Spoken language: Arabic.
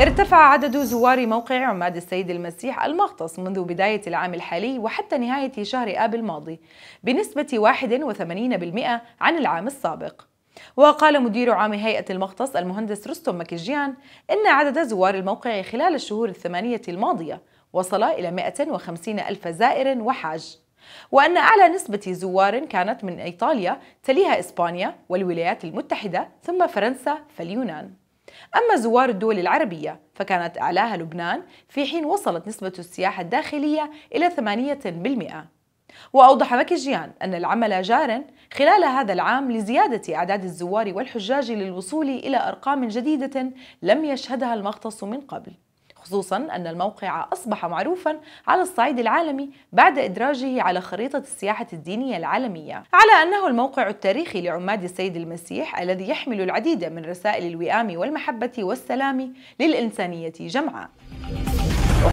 ارتفع عدد زوار موقع عماد السيد المسيح المغطس منذ بداية العام الحالي وحتى نهاية شهر آب الماضي بنسبة 81% عن العام السابق وقال مدير عام هيئة المغطس المهندس رستم مكجيان إن عدد زوار الموقع خلال الشهور الثمانية الماضية وصل إلى 150 ألف زائر وحاج وأن أعلى نسبة زوار كانت من إيطاليا تليها إسبانيا والولايات المتحدة ثم فرنسا فاليونان أما زوار الدول العربية فكانت أعلاها لبنان في حين وصلت نسبة السياحة الداخلية إلى 8% وأوضح مكيجيان أن العمل جار خلال هذا العام لزيادة أعداد الزوار والحجاج للوصول إلى أرقام جديدة لم يشهدها المغطس من قبل خصوصا أن الموقع أصبح معروفا على الصعيد العالمي بعد إدراجه على خريطة السياحة الدينية العالمية على أنه الموقع التاريخي لعماد السيد المسيح الذي يحمل العديد من رسائل الوئام والمحبة والسلام للإنسانية جمعاء